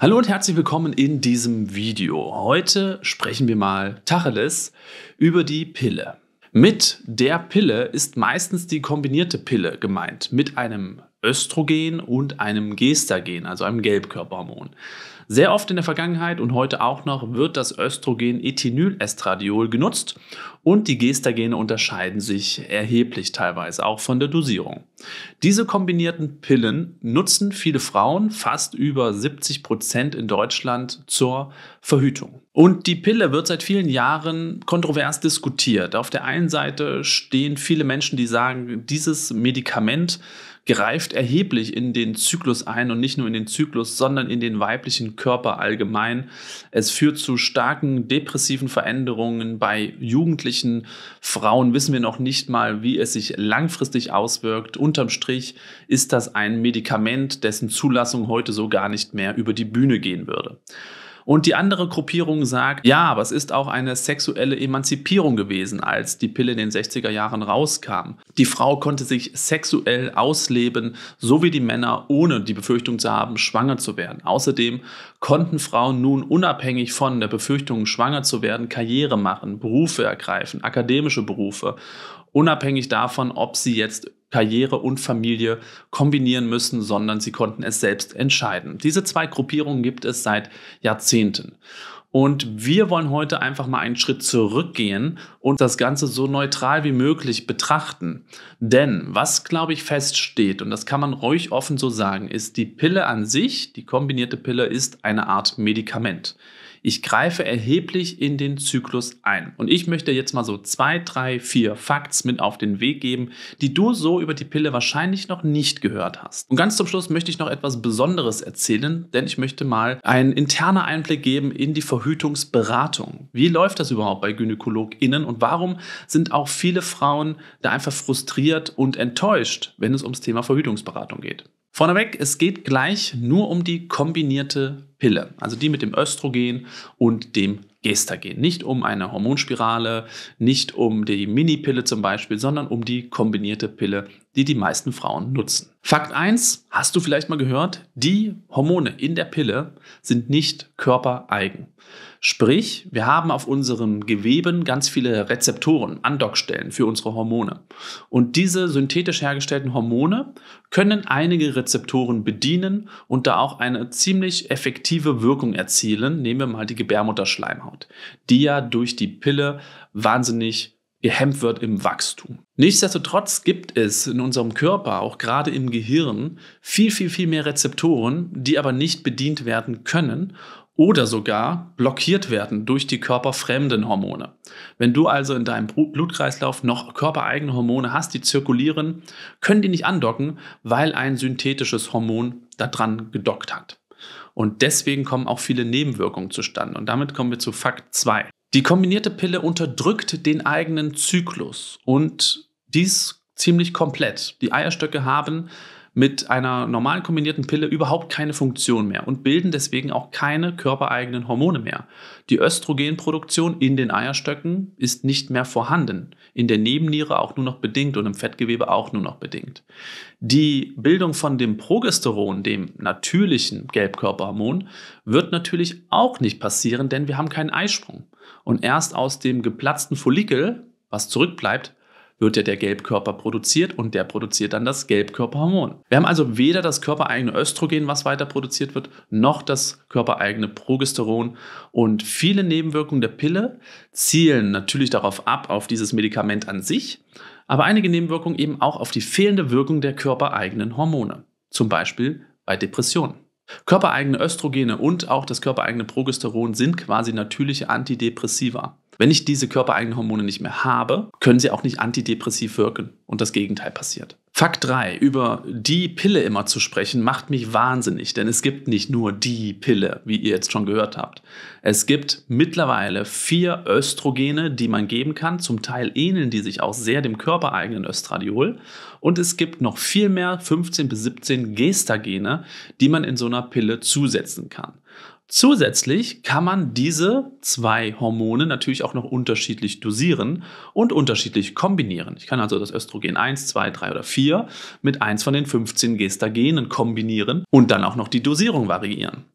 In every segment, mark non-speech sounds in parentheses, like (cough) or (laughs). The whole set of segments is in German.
Hallo und herzlich willkommen in diesem Video. Heute sprechen wir mal Tacheles über die Pille. Mit der Pille ist meistens die kombinierte Pille gemeint, mit einem Östrogen und einem Gestagen, also einem Gelbkörperhormon. Sehr oft in der Vergangenheit und heute auch noch wird das Östrogen Ethinylestradiol genutzt und die Gestagene unterscheiden sich erheblich teilweise auch von der Dosierung. Diese kombinierten Pillen nutzen viele Frauen, fast über 70 Prozent in Deutschland, zur Verhütung. Und die Pille wird seit vielen Jahren kontrovers diskutiert. Auf der einen Seite stehen viele Menschen, die sagen, dieses Medikament greift erheblich in den Zyklus ein und nicht nur in den Zyklus, sondern in den weiblichen Körper allgemein. Es führt zu starken depressiven Veränderungen bei jugendlichen Frauen. Wissen wir noch nicht mal, wie es sich langfristig auswirkt. Unterm Strich ist das ein Medikament, dessen Zulassung heute so gar nicht mehr über die Bühne gehen würde. Und die andere Gruppierung sagt, ja, aber es ist auch eine sexuelle Emanzipierung gewesen, als die Pille in den 60er Jahren rauskam. Die Frau konnte sich sexuell ausleben, so wie die Männer, ohne die Befürchtung zu haben, schwanger zu werden. Außerdem konnten Frauen nun unabhängig von der Befürchtung, schwanger zu werden, Karriere machen, Berufe ergreifen, akademische Berufe unabhängig davon, ob sie jetzt Karriere und Familie kombinieren müssen, sondern sie konnten es selbst entscheiden. Diese zwei Gruppierungen gibt es seit Jahrzehnten. Und wir wollen heute einfach mal einen Schritt zurückgehen und das Ganze so neutral wie möglich betrachten. Denn was, glaube ich, feststeht, und das kann man ruhig offen so sagen, ist, die Pille an sich, die kombinierte Pille, ist eine Art Medikament. Ich greife erheblich in den Zyklus ein. Und ich möchte jetzt mal so zwei, drei, vier Facts mit auf den Weg geben, die du so über die Pille wahrscheinlich noch nicht gehört hast. Und ganz zum Schluss möchte ich noch etwas Besonderes erzählen, denn ich möchte mal einen internen Einblick geben in die Verhütungsberatung. Wie läuft das überhaupt bei GynäkologInnen und warum sind auch viele Frauen da einfach frustriert und enttäuscht, wenn es ums Thema Verhütungsberatung geht? Vorneweg, es geht gleich nur um die kombinierte Pille, also die mit dem Östrogen und dem Gestagen. Nicht um eine Hormonspirale, nicht um die Minipille zum Beispiel, sondern um die kombinierte Pille die die meisten Frauen nutzen. Fakt 1, hast du vielleicht mal gehört, die Hormone in der Pille sind nicht körpereigen. Sprich, wir haben auf unserem Geweben ganz viele Rezeptoren, Andockstellen für unsere Hormone. Und diese synthetisch hergestellten Hormone können einige Rezeptoren bedienen und da auch eine ziemlich effektive Wirkung erzielen. Nehmen wir mal die Gebärmutterschleimhaut, die ja durch die Pille wahnsinnig gehemmt wird im Wachstum. Nichtsdestotrotz gibt es in unserem Körper, auch gerade im Gehirn, viel, viel, viel mehr Rezeptoren, die aber nicht bedient werden können oder sogar blockiert werden durch die körperfremden Hormone. Wenn du also in deinem Blutkreislauf noch körpereigene Hormone hast, die zirkulieren, können die nicht andocken, weil ein synthetisches Hormon daran gedockt hat. Und deswegen kommen auch viele Nebenwirkungen zustande. Und damit kommen wir zu Fakt 2. Die kombinierte Pille unterdrückt den eigenen Zyklus und dies ziemlich komplett. Die Eierstöcke haben mit einer normalen kombinierten Pille überhaupt keine Funktion mehr und bilden deswegen auch keine körpereigenen Hormone mehr. Die Östrogenproduktion in den Eierstöcken ist nicht mehr vorhanden, in der Nebenniere auch nur noch bedingt und im Fettgewebe auch nur noch bedingt. Die Bildung von dem Progesteron, dem natürlichen Gelbkörperhormon, wird natürlich auch nicht passieren, denn wir haben keinen Eisprung. Und erst aus dem geplatzten Follikel, was zurückbleibt, wird ja der Gelbkörper produziert und der produziert dann das Gelbkörperhormon. Wir haben also weder das körpereigene Östrogen, was weiter produziert wird, noch das körpereigene Progesteron. Und viele Nebenwirkungen der Pille zielen natürlich darauf ab, auf dieses Medikament an sich, aber einige Nebenwirkungen eben auch auf die fehlende Wirkung der körpereigenen Hormone, zum Beispiel bei Depressionen. Körpereigene Östrogene und auch das körpereigene Progesteron sind quasi natürliche Antidepressiva. Wenn ich diese körpereigenen Hormone nicht mehr habe, können sie auch nicht antidepressiv wirken und das Gegenteil passiert. Fakt 3, über die Pille immer zu sprechen, macht mich wahnsinnig, denn es gibt nicht nur die Pille, wie ihr jetzt schon gehört habt. Es gibt mittlerweile vier Östrogene, die man geben kann. Zum Teil ähneln die sich auch sehr dem körpereigenen Östradiol. Und es gibt noch viel mehr, 15 bis 17 Gestagene, die man in so einer Pille zusetzen kann. Zusätzlich kann man diese zwei Hormone natürlich auch noch unterschiedlich dosieren und unterschiedlich kombinieren. Ich kann also das Östrogen 1, 2, 3 oder 4 mit eins von den 15 Gestagenen kombinieren und dann auch noch die Dosierung variieren.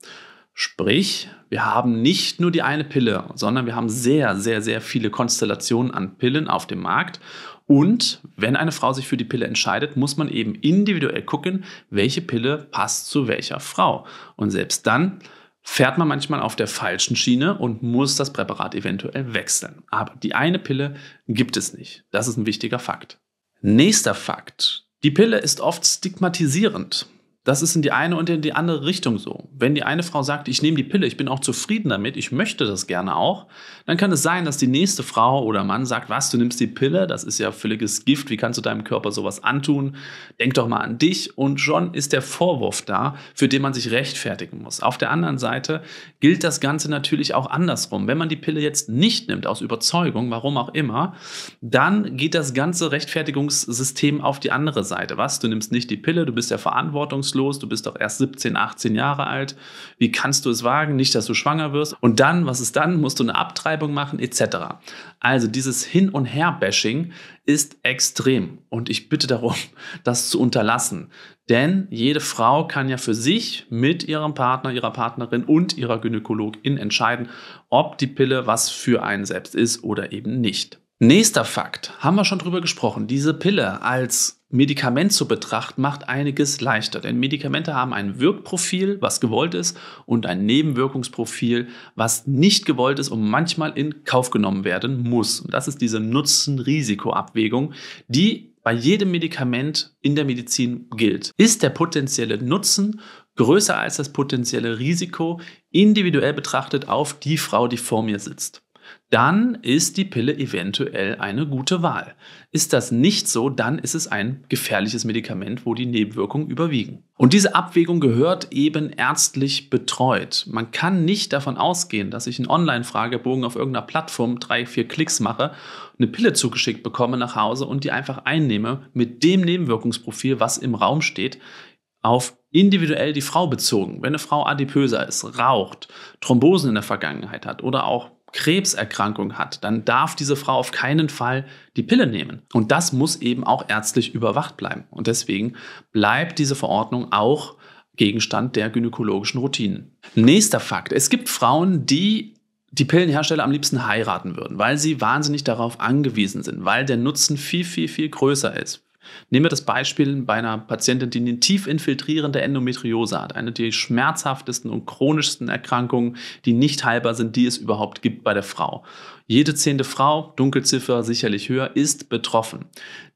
Sprich, wir haben nicht nur die eine Pille, sondern wir haben sehr, sehr, sehr viele Konstellationen an Pillen auf dem Markt. Und wenn eine Frau sich für die Pille entscheidet, muss man eben individuell gucken, welche Pille passt zu welcher Frau. Und selbst dann fährt man manchmal auf der falschen Schiene und muss das Präparat eventuell wechseln. Aber die eine Pille gibt es nicht. Das ist ein wichtiger Fakt. Nächster Fakt. Die Pille ist oft stigmatisierend. Das ist in die eine und in die andere Richtung so. Wenn die eine Frau sagt, ich nehme die Pille, ich bin auch zufrieden damit, ich möchte das gerne auch, dann kann es sein, dass die nächste Frau oder Mann sagt, was, du nimmst die Pille, das ist ja völliges Gift, wie kannst du deinem Körper sowas antun? Denk doch mal an dich und schon ist der Vorwurf da, für den man sich rechtfertigen muss. Auf der anderen Seite gilt das Ganze natürlich auch andersrum. Wenn man die Pille jetzt nicht nimmt, aus Überzeugung, warum auch immer, dann geht das ganze Rechtfertigungssystem auf die andere Seite. Was, du nimmst nicht die Pille, du bist ja verantwortungslos, ahnungslos, du bist doch erst 17, 18 Jahre alt, wie kannst du es wagen, nicht, dass du schwanger wirst und dann, was ist dann, musst du eine Abtreibung machen etc. Also dieses Hin- und Her-Bashing ist extrem und ich bitte darum, (laughs) das zu unterlassen. Denn jede Frau kann ja für sich mit ihrem Partner, ihrer Partnerin und ihrer Gynäkologin entscheiden, ob die Pille was für einen selbst ist oder eben nicht. Nächster Fakt, haben wir schon drüber gesprochen, diese Pille als Medikament zu betrachten macht einiges leichter, denn Medikamente haben ein Wirkprofil, was gewollt ist, und ein Nebenwirkungsprofil, was nicht gewollt ist und manchmal in Kauf genommen werden muss. Und das ist diese Nutzen-Risiko-Abwägung, die bei jedem Medikament in der Medizin gilt. Ist der potenzielle Nutzen größer als das potenzielle Risiko, individuell betrachtet auf die Frau, die vor mir sitzt? dann ist die Pille eventuell eine gute Wahl. Ist das nicht so, dann ist es ein gefährliches Medikament, wo die Nebenwirkungen überwiegen. Und diese Abwägung gehört eben ärztlich betreut. Man kann nicht davon ausgehen, dass ich einen Online-Fragebogen auf irgendeiner Plattform drei, vier Klicks mache, eine Pille zugeschickt bekomme nach Hause und die einfach einnehme mit dem Nebenwirkungsprofil, was im Raum steht, auf individuell die Frau bezogen. Wenn eine Frau adipöser ist, raucht, Thrombosen in der Vergangenheit hat oder auch Krebserkrankung hat, dann darf diese Frau auf keinen Fall die Pille nehmen. Und das muss eben auch ärztlich überwacht bleiben. Und deswegen bleibt diese Verordnung auch Gegenstand der gynäkologischen Routinen. Nächster Fakt. Es gibt Frauen, die die Pillenhersteller am liebsten heiraten würden, weil sie wahnsinnig darauf angewiesen sind, weil der Nutzen viel, viel, viel größer ist. Nehmen wir das Beispiel bei einer Patientin, die eine tief infiltrierende Endometriose hat, eine der schmerzhaftesten und chronischsten Erkrankungen, die nicht heilbar sind, die es überhaupt gibt bei der Frau. Jede zehnte Frau, Dunkelziffer sicherlich höher, ist betroffen.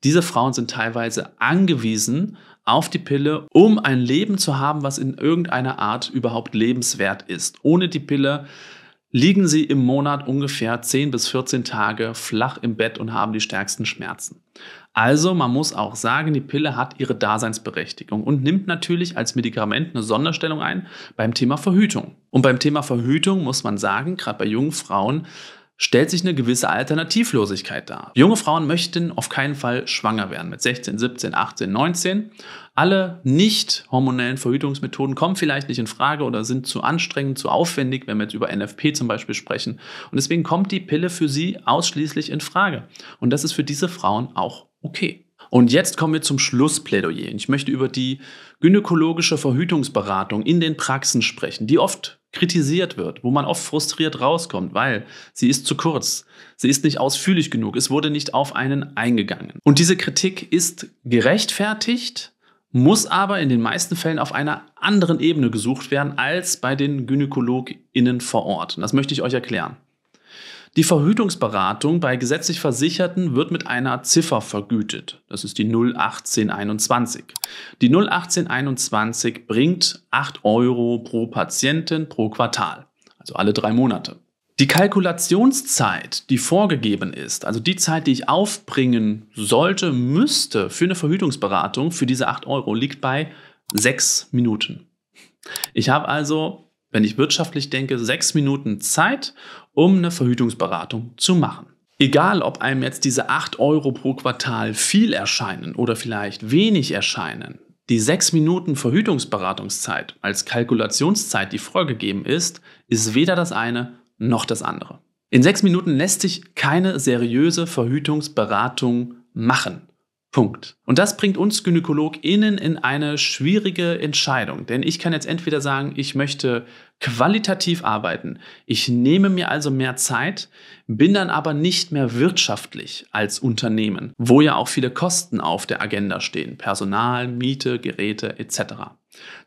Diese Frauen sind teilweise angewiesen auf die Pille, um ein Leben zu haben, was in irgendeiner Art überhaupt lebenswert ist. Ohne die Pille liegen sie im Monat ungefähr 10 bis 14 Tage flach im Bett und haben die stärksten Schmerzen. Also man muss auch sagen, die Pille hat ihre Daseinsberechtigung und nimmt natürlich als Medikament eine Sonderstellung ein beim Thema Verhütung. Und beim Thema Verhütung muss man sagen, gerade bei jungen Frauen stellt sich eine gewisse Alternativlosigkeit dar. Junge Frauen möchten auf keinen Fall schwanger werden mit 16, 17, 18, 19. Alle nicht hormonellen Verhütungsmethoden kommen vielleicht nicht in Frage oder sind zu anstrengend, zu aufwendig, wenn wir jetzt über NFP zum Beispiel sprechen. Und deswegen kommt die Pille für sie ausschließlich in Frage. Und das ist für diese Frauen auch okay. Und jetzt kommen wir zum Schlussplädoyer. Ich möchte über die gynäkologische Verhütungsberatung in den Praxen sprechen, die oft kritisiert wird, wo man oft frustriert rauskommt, weil sie ist zu kurz, sie ist nicht ausführlich genug, es wurde nicht auf einen eingegangen. Und diese Kritik ist gerechtfertigt, muss aber in den meisten Fällen auf einer anderen Ebene gesucht werden als bei den Gynäkologinnen vor Ort. Und das möchte ich euch erklären. Die Verhütungsberatung bei gesetzlich Versicherten wird mit einer Ziffer vergütet. Das ist die 01821. Die 01821 bringt 8 Euro pro Patientin pro Quartal, also alle drei Monate. Die Kalkulationszeit, die vorgegeben ist, also die Zeit, die ich aufbringen sollte, müsste für eine Verhütungsberatung für diese 8 Euro, liegt bei 6 Minuten. Ich habe also wenn ich wirtschaftlich denke, sechs Minuten Zeit, um eine Verhütungsberatung zu machen. Egal, ob einem jetzt diese 8 Euro pro Quartal viel erscheinen oder vielleicht wenig erscheinen, die sechs Minuten Verhütungsberatungszeit als Kalkulationszeit, die vorgegeben ist, ist weder das eine noch das andere. In sechs Minuten lässt sich keine seriöse Verhütungsberatung machen. Punkt. Und das bringt uns GynäkologInnen in eine schwierige Entscheidung, denn ich kann jetzt entweder sagen, ich möchte qualitativ arbeiten, ich nehme mir also mehr Zeit, bin dann aber nicht mehr wirtschaftlich als Unternehmen, wo ja auch viele Kosten auf der Agenda stehen, Personal, Miete, Geräte etc.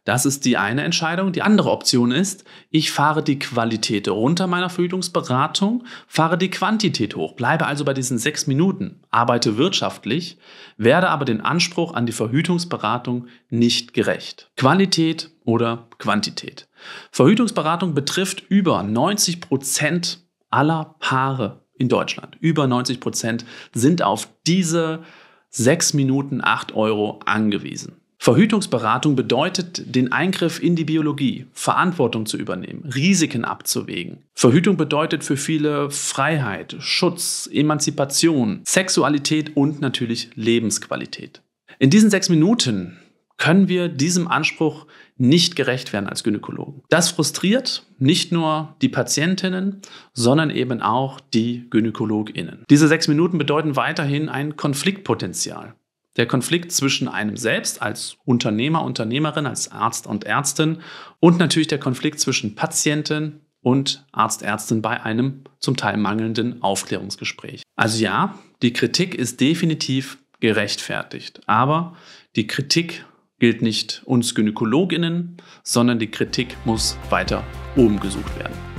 Das ist die eine Entscheidung. Die andere Option ist, ich fahre die Qualität runter meiner Verhütungsberatung, fahre die Quantität hoch, bleibe also bei diesen sechs Minuten, arbeite wirtschaftlich, werde aber den Anspruch an die Verhütungsberatung nicht gerecht. Qualität oder Quantität. Verhütungsberatung betrifft über 90 Prozent aller Paare in Deutschland. Über 90 Prozent sind auf diese sechs Minuten acht Euro angewiesen. Verhütungsberatung bedeutet, den Eingriff in die Biologie, Verantwortung zu übernehmen, Risiken abzuwägen. Verhütung bedeutet für viele Freiheit, Schutz, Emanzipation, Sexualität und natürlich Lebensqualität. In diesen sechs Minuten können wir diesem Anspruch nicht gerecht werden als Gynäkologen. Das frustriert nicht nur die Patientinnen, sondern eben auch die Gynäkologinnen. Diese sechs Minuten bedeuten weiterhin ein Konfliktpotenzial. Der Konflikt zwischen einem selbst als Unternehmer, Unternehmerin, als Arzt und Ärztin und natürlich der Konflikt zwischen Patienten und Arzt, Ärztin bei einem zum Teil mangelnden Aufklärungsgespräch. Also ja, die Kritik ist definitiv gerechtfertigt, aber die Kritik gilt nicht uns Gynäkologinnen, sondern die Kritik muss weiter oben gesucht werden.